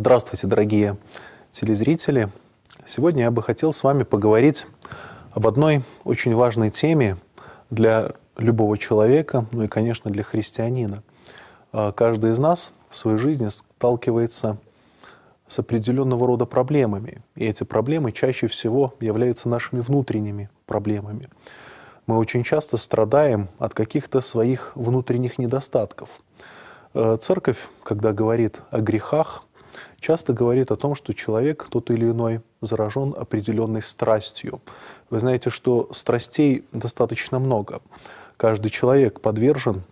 Здравствуйте, дорогие телезрители. Сегодня я бы хотел с вами поговорить об одной очень важной теме для любого человека, ну и, конечно, для христианина. А, каждый из нас в своей жизни сталкивается с определенного рода проблемами, и эти проблемы чаще всего являются нашими внутренними проблемами. Мы очень часто страдаем от каких-то своих внутренних недостатков. Э, церковь, когда говорит о грехах, часто говорит о том, что человек тот или иной заражен определенной страстью. Вы знаете, что страстей достаточно много. Каждый человек подвержен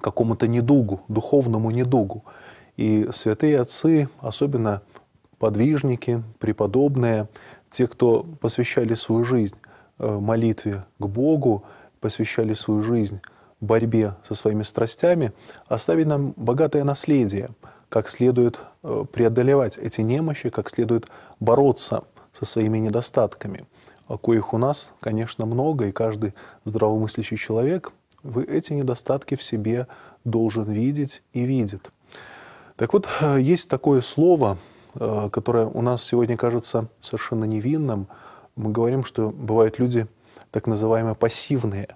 какому-то недугу, духовному недугу. И святые отцы, особенно подвижники, преподобные, те, кто посвящали свою жизнь э, молитве к Богу, посвящали свою жизнь борьбе со своими страстями, оставили нам богатое наследие – как следует э, преодолевать эти немощи, как следует бороться со своими недостатками, а коих у нас, конечно, много, и каждый здравомыслящий человек вы эти недостатки в себе должен видеть и видит. Так вот, э, есть такое слово, э, которое у нас сегодня кажется совершенно невинным. Мы говорим, что бывают люди так называемые пассивные.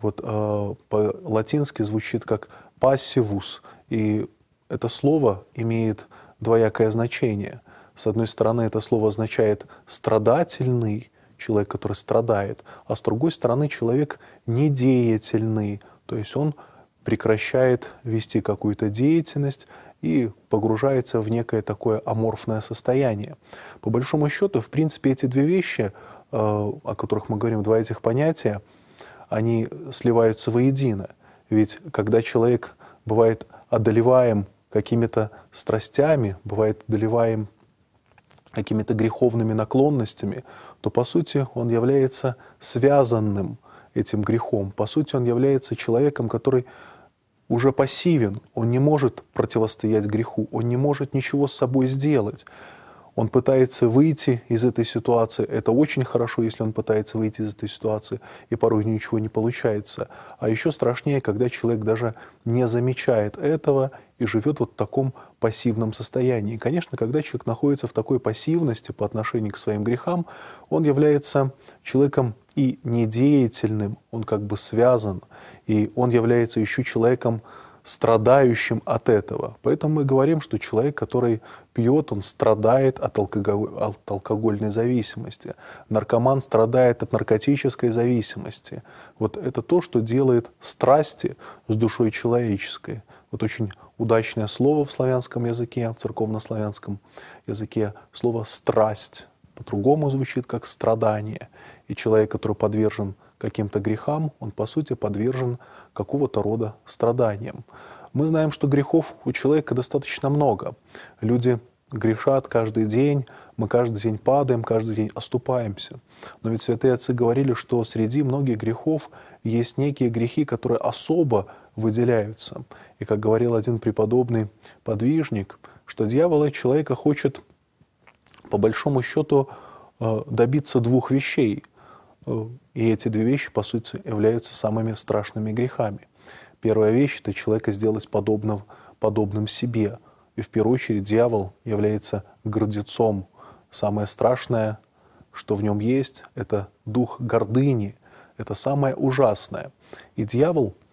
Вот по-латински звучит как пассивус, и это слово имеет двоякое значение. С одной стороны, это слово означает «страдательный», человек, который страдает, а с другой стороны, человек недеятельный, то есть он прекращает вести какую-то деятельность и погружается в некое такое аморфное состояние. По большому счету, в принципе, эти две вещи, э, о которых мы говорим, два этих понятия, они сливаются воедино. Ведь когда человек бывает одолеваем какими-то страстями, бывает доливаем какими-то греховными наклонностями, то, по сути, он является связанным этим грехом. По сути, он является человеком, который уже пассивен, он не может противостоять греху, он не может ничего с собой сделать. Он пытается выйти из этой ситуации. Это очень хорошо, если он пытается выйти из этой ситуации, и порой ничего не получается. А еще страшнее, когда человек даже не замечает этого и живет вот в таком пассивном состоянии. И, конечно, когда человек находится в такой пассивности по отношению к своим грехам, он является человеком и недеятельным, он как бы связан, и он является еще человеком, страдающим от этого. Поэтому мы говорим, что человек, который пьет, он страдает от, алкоголь, от алкогольной зависимости. Наркоман страдает от наркотической зависимости. Вот это то, что делает страсти с душой человеческой вот очень удачное слово в славянском языке, в церковнославянском языке, слово «страсть» по-другому звучит как «страдание». И человек, который подвержен каким-то грехам, он, по сути, подвержен какого-то рода страданиям. Мы знаем, что грехов у человека достаточно много. Люди грешат каждый день, мы каждый день падаем, каждый день оступаемся. Но ведь святые отцы говорили, что среди многих грехов есть некие грехи, которые особо выделяются. И, как говорил один преподобный подвижник, что дьявол от человека хочет, по большому счету, э, добиться двух вещей. Э, и эти две вещи, по сути, являются самыми страшными грехами. Первая вещь – это человека сделать подобным, подобным себе. И в первую очередь дьявол является гордецом. Самое страшное, что в нем есть, это дух гордыни. Это самое ужасное. И дьявол –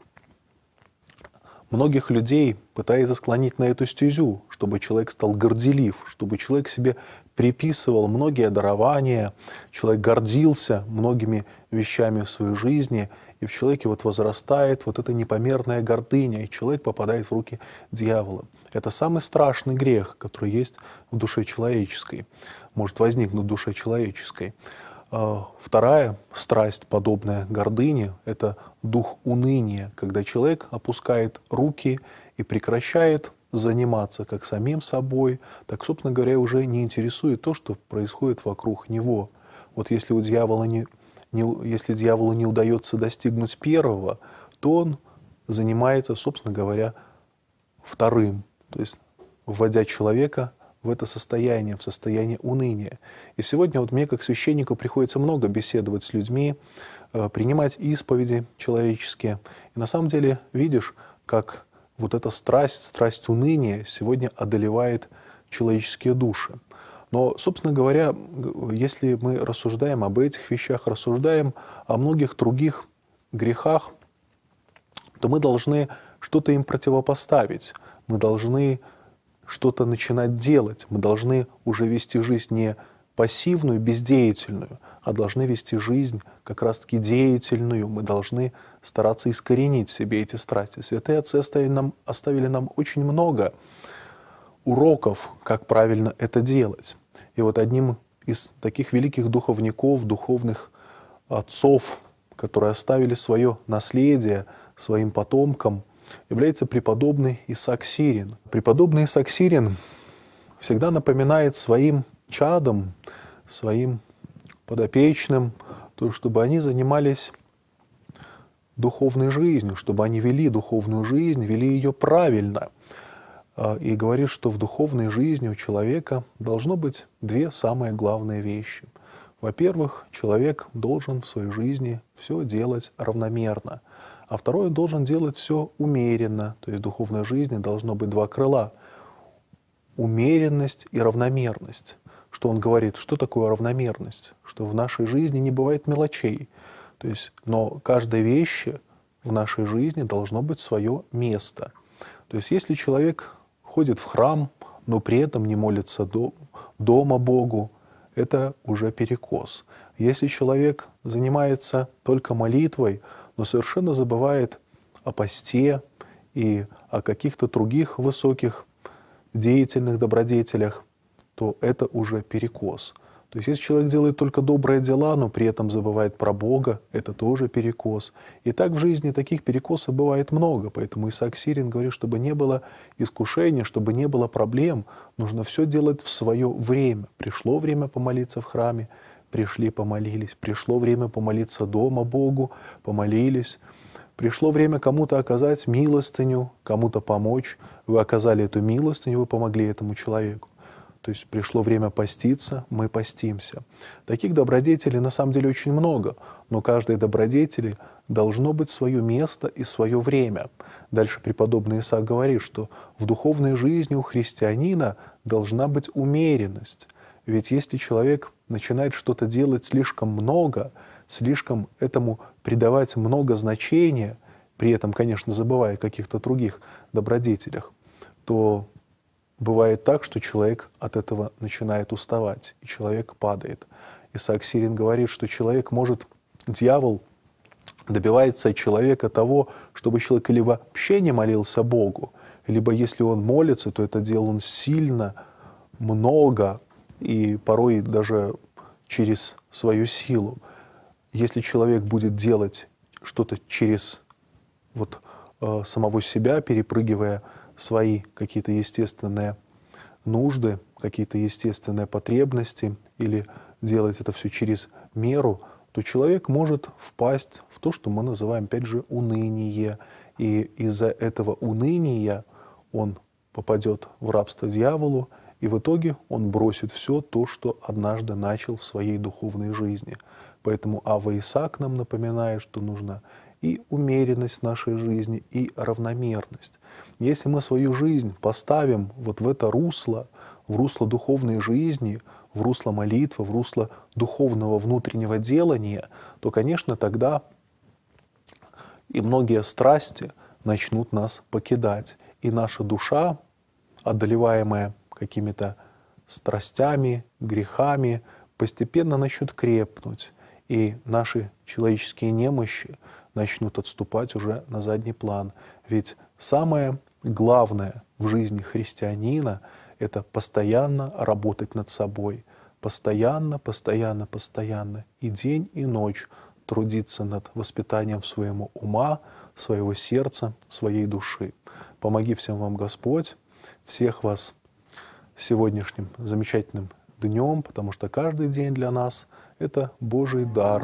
многих людей пытается склонить на эту стезю, чтобы человек стал горделив, чтобы человек себе приписывал многие дарования, человек гордился многими вещами в своей жизни, и в человеке вот возрастает вот эта непомерная гордыня, и человек попадает в руки дьявола. Это самый страшный грех, который есть в душе человеческой, может возникнуть в душе человеческой. А, вторая страсть, подобная гордыне, это дух уныния, когда человек опускает руки и прекращает заниматься как самим собой, так, собственно говоря, уже не интересует то, что происходит вокруг него. Вот если у дьявола не, не, если дьяволу не удается достигнуть первого, то он занимается, собственно говоря, вторым, то есть вводя человека в это состояние, в состояние уныния. И сегодня вот мне как священнику приходится много беседовать с людьми, э, принимать исповеди человеческие. И на самом деле видишь, как вот эта страсть, страсть уныния сегодня одолевает человеческие души. Но, собственно говоря, если мы рассуждаем об этих вещах, рассуждаем о многих других грехах, то мы должны что-то им противопоставить. Мы должны что-то начинать делать. Мы должны уже вести жизнь не пассивную, бездеятельную, а должны вести жизнь как раз-таки деятельную. Мы должны стараться искоренить в себе эти страсти. Святые отцы оставили нам, оставили нам очень много уроков, как правильно это делать. И вот одним из таких великих духовников, духовных отцов, которые оставили свое наследие своим потомкам – является преподобный Исаак Сирин. Преподобный Исаак Сирин всегда напоминает своим чадам, своим подопечным, то, чтобы они занимались духовной жизнью, чтобы они вели духовную жизнь, вели ее правильно. А, и говорит, что в духовной жизни у человека должно быть две самые главные вещи. Во-первых, человек должен в своей жизни все делать равномерно – а второй он должен делать все умеренно. То есть в духовной жизни должно быть два крыла – умеренность и равномерность. Что он говорит, что такое равномерность? Что в нашей жизни не бывает мелочей. То есть, но каждой вещи в нашей жизни должно быть свое место. То есть если человек ходит в храм, но при этом не молится до, дома Богу, это уже перекос. Если человек занимается только молитвой, но совершенно забывает о посте и о каких-то других высоких деятельных добродетелях, то это уже перекос. То есть если человек делает только добрые дела, но при этом забывает про Бога, это тоже перекос. И так в жизни таких перекосов бывает много. Поэтому Исаак Сирин говорит, чтобы не было искушения, чтобы не было проблем, нужно все делать в свое время. Пришло время помолиться в храме, пришли, помолились. Пришло время помолиться дома Богу, помолились. Пришло время кому-то оказать милостыню, кому-то помочь. Вы оказали эту милостыню, вы помогли этому человеку. То есть пришло время поститься, мы постимся. Таких добродетелей на самом деле очень много, но каждой добродетели должно быть свое место и свое время. Дальше преподобный Исаак говорит, что в духовной жизни у христианина должна быть умеренность. Ведь если человек начинает что-то делать слишком много, слишком этому придавать много значения, при этом, конечно, забывая о каких-то других добродетелях, то бывает так, что человек от этого начинает уставать, и человек падает. Исаак Сирин говорит, что человек может, дьявол добивается от человека того, чтобы человек либо вообще не молился Богу, либо если он молится, то это делал он сильно, много, и порой даже через свою силу. Если человек будет делать что-то через вот э, самого себя, перепрыгивая свои какие-то естественные нужды, какие-то естественные потребности, или делать это все через меру, то человек может впасть в то, что мы называем, опять же, уныние. И из-за этого уныния он попадет в рабство дьяволу – и в итоге он бросит все то, что однажды начал в своей духовной жизни. Поэтому Ава Исаак нам напоминает, что нужна и умеренность нашей жизни, и равномерность. Если мы свою жизнь поставим вот в это русло, в русло духовной жизни, в русло молитвы, в русло духовного внутреннего делания, то, конечно, тогда и многие страсти начнут нас покидать. И наша душа, одолеваемая какими-то страстями, грехами, постепенно начнут крепнуть, и наши человеческие немощи начнут отступать уже на задний план. Ведь самое главное в жизни христианина – это постоянно работать над собой, постоянно, постоянно, постоянно, и день, и ночь трудиться над воспитанием своему ума, своего сердца, своей души. Помоги всем вам Господь, всех вас сегодняшним замечательным днем, потому что каждый день для нас – это Божий дар.